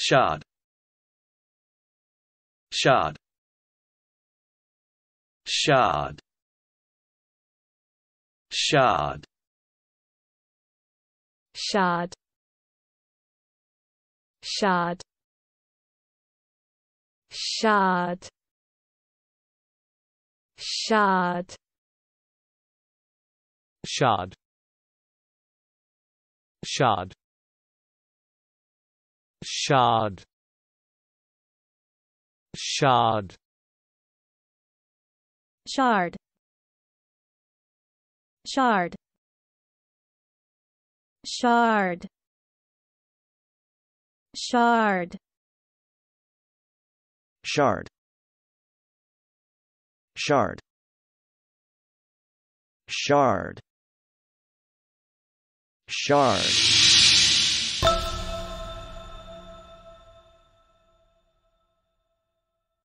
Shard Shard Shard Shard Shard Shard Shard Shard Shard Shard shard shard shard shard shard shard shard shard shard shard